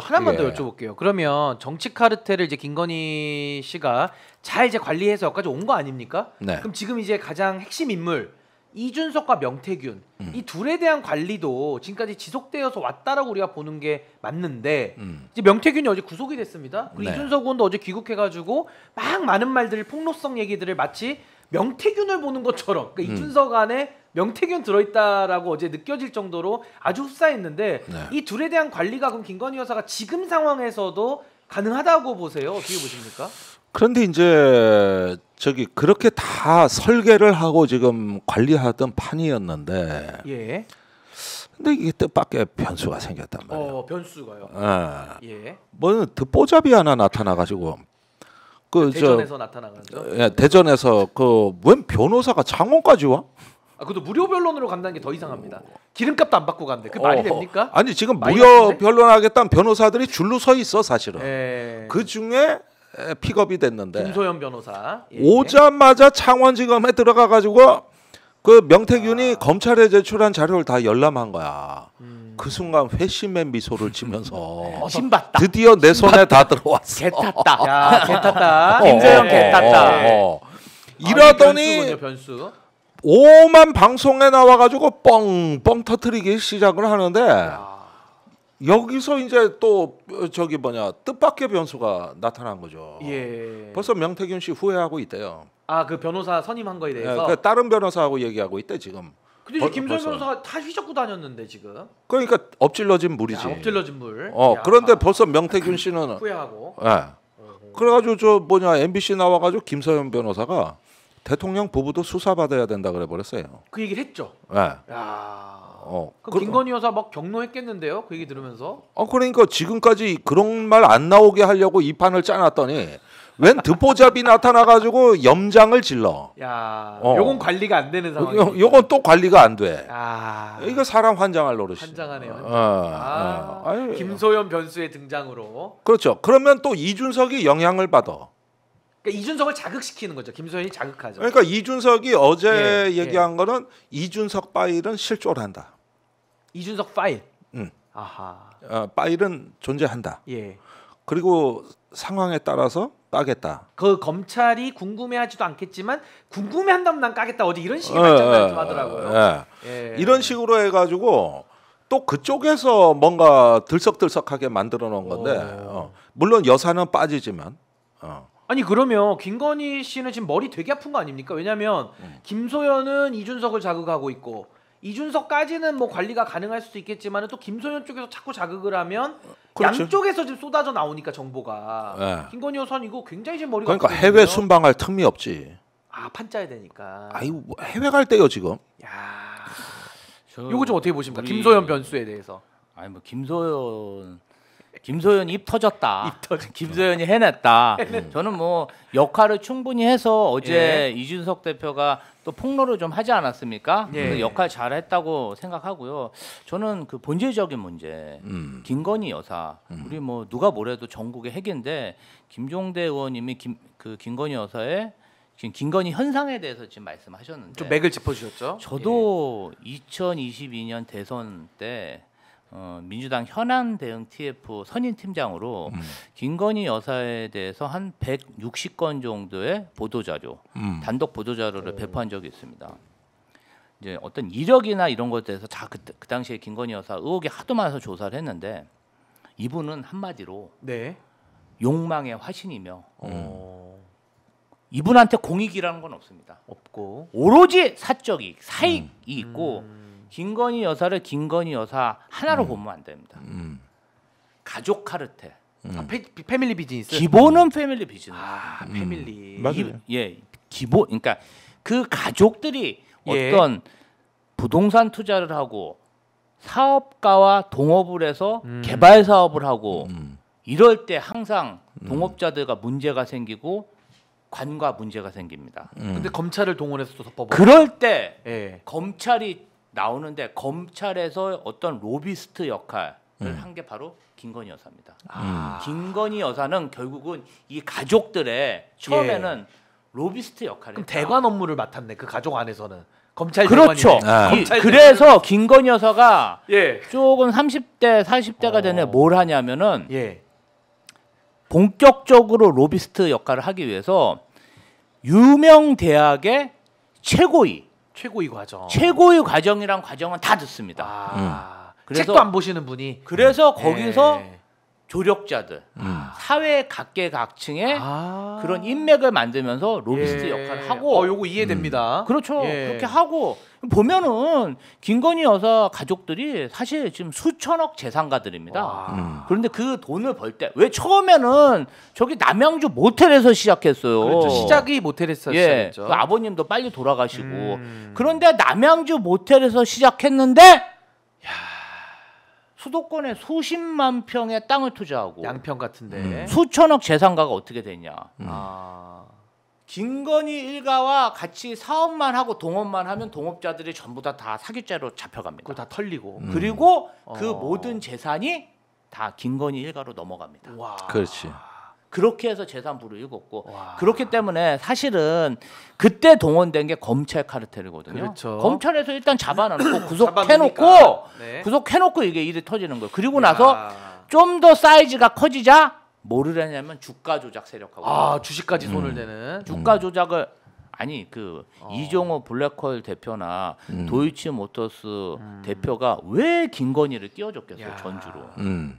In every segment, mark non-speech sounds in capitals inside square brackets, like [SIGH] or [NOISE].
알 하나만 예. 더 여쭤볼게요. 그러면 정치 카르텔을 이제 김건희 씨가 잘 이제 관리해서 여기까지 온 거 아닙니까? 네. 그럼 지금 이제 가장 핵심 인물 이준석과 명태균 음. 이 둘에 대한 관리도 지금까지 지속되어서 왔다라고 우리가 보는 게 맞는데 음. 이제 명태균이 어제 구속이 됐습니다. 그리고 네. 이준석 의원도 어제 귀국해가지고 막 많은 말들을 폭로성 얘기들을 마치 명태균을 보는 것처럼 그러니까 음. 이준석 안에 명태균 들어있다라고 어제 느껴질 정도로 아주 흡사했는데 네. 이 둘에 대한 관리가 그럼 김건희 여사가 지금 상황에서도 가능하다고 보세요? 어떻게 보십니까? 그런데 이제 저기 그렇게 다 설계를 하고 지금 관리하던 판이었는데 예. 근데 이게 뜻밖의 변수가 생겼단 어, 말이에요. 어, 변수가요. 예. 예. 뭐 듣보잡이 하나 나타나 가지고 그, 그 대전에서 나타나가죠. 예, 대전에서 그 웬 변호사가 장원까지 와? 아, 그것도 무료 변론으로 간다는 게 더 이상합니다. 기름값도 안 받고 간대. 그 말이 어, 됩니까? 아니 지금 무료 변론하겠다는 변호사들이 줄로 서 있어 사실은. 예. 그 중에 픽업이 됐는데. 김소연 변호사. 예. 오자마자 창원지검에 들어가 가지고 그 명태균이 아. 검찰에 제출한 자료를 다 열람한 거야. 음. 그 순간 회심의 미소를 지면서 네, 네. 어, 신봤다. 드디어 내 신봤다. 다 들어왔어. 개 탔다. 야, 개 탔다. 김소영 개 탔다. 이러더니 변수군요, 변수. 오만 방송에 나와가지고 뻥 뻥 터트리기 시작을 하는데 야. 여기서 이제 또 저기 뭐냐 뜻밖의 변수가 나타난 거죠. 예. 벌써 명태균 씨 후회하고 있대요. 아그 변호사 선임한 거에 대해서. 예, 그 다른 변호사하고 얘기하고 있대 지금. 근데 벌, 김소 변호사가 다 휘젓고 다녔는데 지금. 그러니까 엎질러진 물이지. 야, 엎질러진 물. 어 야, 그런데 아. 벌써 명태균 씨는 [CLEARS THROAT] 후회하고. 예. 그래가지고 저 뭐냐 MBC 나와가지고 김서연 변호사가 대통령 부부도 수사받아야 된다 그래 버렸어요. 그 얘기를 했죠. 네. 야. 어. 그 김건희 여사 막 경로했겠는데요. 그 얘기 들으면서. 어 그러니까 지금까지 그런 말 안 나오게 하려고 이 판을 짜놨더니 웬 듣보잡이 나타나가지고 염장을 질러. 야, 어. 요건 관리가 안 되는 상황. 요, 요건 또 관리가 안 돼. 아, 이거 사람 환장할 노릇 환장하네요. 어, 환장. 어. 아, 아. 아. 김소연 변수의 등장으로. 그렇죠. 그러면 또 이준석이 영향을 받아. 그러니까 이준석을 자극시키는 거죠. 김소연이 자극하죠. 그러니까 이준석이 어제 예, 예. 얘기한 예. 거는 이준석 파일은 실존한다. 이준석 파일. 응. 음. 아하. 어, 파일은 존재한다. 예. 그리고 상황에 따라서 따겠다그 검찰이 궁금해하지도 않겠지만 궁금해한다면 난 까겠다. 어디 이런 식의 발전을 어, 좀 어, 하더라고요. 어, 예. 예. 이런 식으로 해가지고 또 그쪽에서 뭔가 들썩들썩하게 만들어 놓은 건데 어. 물론 여사는 빠지지만. 어. 아니 그러면 김건희 씨는 지금 머리 되게 아픈 거 아닙니까? 왜냐하면 음. 네. 김소연은 이준석을 자극하고 있고 이준석까지는 뭐 관리가 가능할 수도 있겠지만 또 김소연 쪽에서 자꾸 자극을 하면 그렇죠. 양쪽에서 지금 쏟아져 나오니까 정보가 네. 김건희 여는 이거 굉장히 지금 머리가 그러니까 해외 순방할 틈이 없지. 아 판짜야 되니까. 아이 뭐 해외 갈 때요 지금. 야, 요거 좀 어떻게 보십니까? 우리... 김소연 변수에 대해서. 아니 뭐 김소연 김소연이 입 터졌다. 입 김소연이 해냈다. 해냈다. 저는 뭐 역할을 충분히 해서 어제 예. 이준석 대표가 또 폭로를 좀 하지 않았습니까? 예. 역할 잘했다고 생각하고요. 저는 그 본질적인 문제, 음. 김건희 여사, 음. 우리 뭐 누가 뭐래도 전국의 핵인데 김종대 의원님이 김, 그 김건희 여사의 지금 김건희 현상에 대해서 지금 말씀하셨는데 좀 맥을 짚어주셨죠? 저도 예. 2022년 대선 때 어, 민주당 현안 대응 TF 선임 팀장으로 음. 김건희 여사에 대해서 한 160건 정도의 보도 자료, 음. 단독 보도 자료를 음. 네. 배포한 적이 있습니다. 이제 어떤 이력이나 이런 것에 대해서 자 그, 그 당시에 김건희 여사 의혹이 하도 많아서 조사를 했는데 이분은 한마디로 네. 욕망의 화신이며 음. 이분한테 공익이라는 건 없습니다. 없고 오로지 사적 이 사익이 음. 있고 음. 김건희 여사를 김건희 여사 하나로 음. 보면 안 됩니다. 음. 가족 카르텔. 음. 아, 페, 패밀리 비즈니스. 기본은 패밀리 비즈니스. 아, 음. 패밀리. 맞아요. 예. 기본 그러니까 그 가족들이 예. 어떤 부동산 투자를 하고 사업가와 동업을 해서 음. 개발 사업을 하고 음. 이럴 때 항상 음. 동업자들과 문제가 생기고 관과 문제가 생깁니다. 음. 근데 검찰을 동원해서 또 덮어버. 그럴 때 예. 검찰이 나오는데 검찰에서 어떤 로비스트 역할을 음. 한게 바로 김건희 여사입니다. 아. 음. 김건희 여사는 결국은 이 가족들의 처음에는 예. 로비스트 역할을 그럼 했다. 대관 업무를 맡았네 그 가족 안에서는 검찰 그렇죠. 아. 이, 그래서 김건희 여사가 예. 조금 30대 40대가 되네 어. 뭘 하냐면은 예. 본격적으로 로비스트 역할을 하기 위해서 유명 대학의 최고위 최고의 과정. 최고의 과정이란 과정은 다 듣습니다. 아, 음. 그래서 책도 안 보시는 분이 그래서 거기서 네. 조력자들 음. 사회 각계각층의 아~ 그런 인맥을 만들면서 로비스트 예. 역할을 하고 어 요거 이해됩니다. 음. 그렇죠. 예. 그렇게 하고 보면은 김건희 여사 가족들이 사실 지금 수천억 재산가들입니다. 음. 그런데 그 돈을 벌 때 왜 처음에는 저기 남양주 모텔에서 시작했어요. 그렇죠. 시작이 모텔에서 예. 시작했죠. 그 아버님도 빨리 돌아가시고 음. 그런데 남양주 모텔에서 시작했는데 야. 수도권에 수십만 평의 땅을 투자하고 양평 같은데 음. 수천억 재산가가 어떻게 되냐. 음. 아. 김건희 일가와 같이 사업만 하고 동업만 하면 동업자들이 전부 다 다 사기죄로 잡혀갑니다. 그다 털리고 음. 그리고 그 어. 모든 재산이 다 김건희 일가로 넘어갑니다. 와. 그렇지. 그렇게 해서 재산 부를 익었고 그렇기 때문에 사실은 그때 동원된 게 검찰 카르텔이거든요. 그렇죠. 검찰에서 일단 잡아놓고 [CLEARS THROAT] 구속해놓고 네. 구속해놓고 이게 일이 터지는 거예요. 그리고 나서 좀 더 사이즈가 커지자 뭐를 했냐면 주가 조작 세력하고 아 주식까지 손을 음. 대는 주가 음. 조작을 아니 그 어. 이종호 블랙홀 대표나 음. 도이치모터스 음. 대표가 왜 김건희를 끼워줬겠어요 전주로. 음.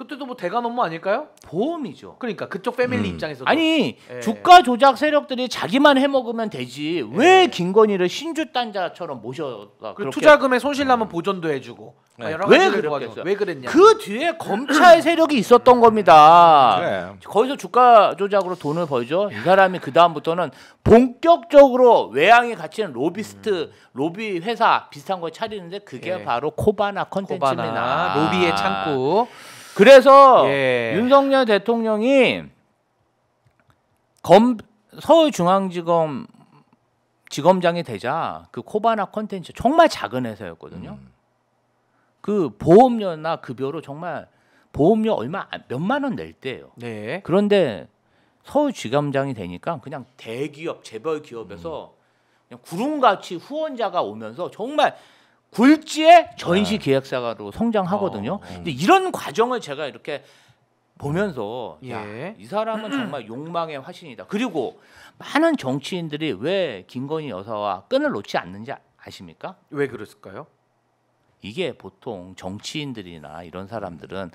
그때도 뭐 대가 업무 아닐까요? 보험이죠. 그러니까 그쪽 패밀리 음. 입장에서 아니 예. 주가 조작 세력들이 자기만 해먹으면 되지 예. 김건희를 신주 딴자처럼 모셔다 아, 그 그렇게... 투자금에 손실 나면 음. 보전도 해주고 네. 왜 그랬겠어요? 왜 그랬냐? 그 뒤에 검찰 [CLEARS THROAT] 세력이 있었던 겁니다. 그래. 네. 거기서 주가 조작으로 돈을 벌죠. 이 사람이 그 다음부터는 본격적으로 외항에 갇히는 로비스트 음. 로비 회사 비슷한 걸 차리는데 그게 예. 바로 코바나 컨텐츠입니다. 로비의 창구. 그래서 예. 윤석열 대통령이 검 서울중앙지검 지검장이 되자 그 코바나 컨텐츠 정말 작은 회사였거든요. 음. 그 보험료나 급여로 그 정말 보험료 얼마 몇만 원 낼 때예요. 네. 그런데 서울지검장이 되니까 그냥 대기업 재벌 기업에서 음. 그냥 구름같이 후원자가 오면서 정말 굴지의 전시 네. 기획사로 가 성장하거든요. 어, 음. 근데 이런 과정을 제가 이렇게 보면서 야, 예. 이 사람은 정말 욕망의 화신이다. 그리고 많은 정치인들이 왜 김건희 여사와 끈을 놓지 않는지 아십니까? 왜 그랬을까요? 이게 보통 정치인들이나 이런 사람들은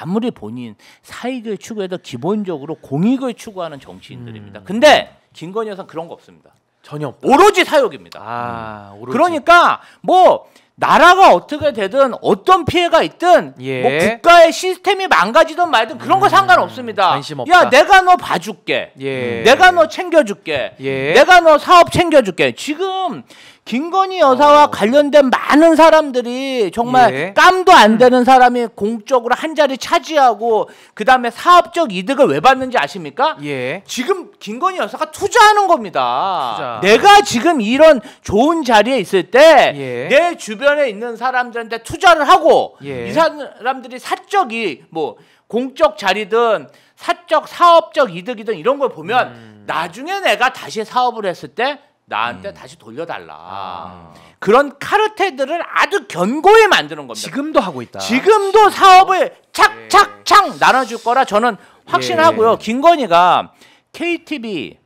아무리 본인 사익을 추구해도 기본적으로 공익을 추구하는 정치인들입니다. 음. 근데 김건희 여사는 그런 거 없습니다. 전혀 없다. 오로지 사욕입니다. 아, 오로지. 그러니까 뭐 나라가 어떻게 되든 어떤 피해가 있든 예. 뭐 국가의 시스템이 망가지든 말든 그런 거 음, 상관없습니다. 관심 없다. 야 내가 너 봐줄게. 예. 내가 너 챙겨줄게. 예. 내가 너 사업 챙겨줄게. 지금 김건희 여사와 어. 관련된 많은 사람들이 정말 예. 깜도 안 되는 사람이 공적으로 한 자리 차지하고 그 다음에 사업적 이득을 왜 받는지 아십니까? 예. 지금 김건희 여사가 투자하는 겁니다. 투자. 내가 지금 이런 좋은 자리에 있을 때내 예. 주변 주변에 있는 사람들한테 투자를 하고 예. 이 사람들이 사적이 뭐 공적 자리든 사적 사업적 이득이든 이런 걸 보면 음. 나중에 내가 다시 사업을 했을 때 나한테 음. 다시 돌려달라. 아. 그런 카르텔들을 아주 견고히 만드는 겁니다. 지금도 하고 있다. 지금도 사업을 착착착 예. 나눠줄 거라 저는 확신하고요. 예. 김건희가 KTB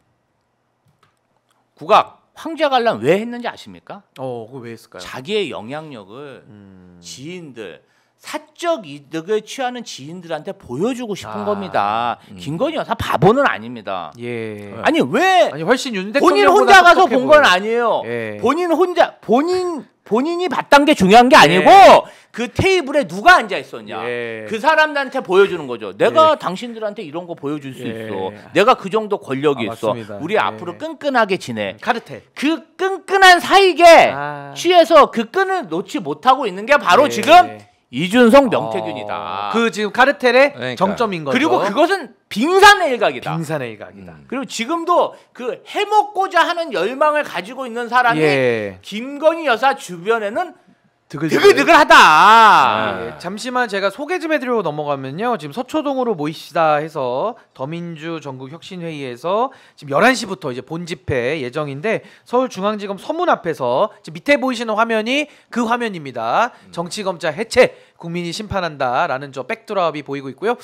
국악 황제 관람 왜 했는지 아십니까? 어, 그왜 했을까요? 자기의 영향력을 음... 지인들 사적 이득을 취하는 지인들한테 보여주고 싶은 아, 겁니다. 음. 김건희 여사 바보는 아닙니다. 예. 아니 왜? 아니 훨씬 윤대통령 본인 혼자 가서 본 건 아니에요. 예. 본인 혼자 본인 본인이 봤던 게 중요한 게 아니고 예. 그 테이블에 누가 앉아 있었냐 예. 그 사람들한테 보여주는 거죠. 내가 예. 당신들한테 이런 거 보여줄 수 예. 있어. 내가 그 정도 권력이 아, 있어. 우리 예. 앞으로 끈끈하게 지내. 음. 카르텔. 그 끈끈한 사이에 아. 취해서 그 끈을 놓지 못하고 있는 게 바로 예. 지금 이준성 명태균이다. 아. 그 지금 카르텔의 그러니까. 정점인 거죠. 그리고 그것은 빙산의 일각이다. 빙산의 일각이다. 음. 그리고 지금도 그 해먹고자 하는 열망을 가지고 있는 사람이 예. 김건희 여사 주변에는 드글드글하다. 네. 잠시만 제가 소개 좀 해드리고 넘어가면요. 지금 서초동으로 모이시다 해서 더민주 전국혁신회의에서 지금 11시부터 이제 본집회 예정인데 서울중앙지검 서문 앞에서 지금 밑에 보이시는 화면이 그 화면입니다. 음. 정치검찰 해체 국민이 심판한다라는 저 백드랍이 보이고 있고요.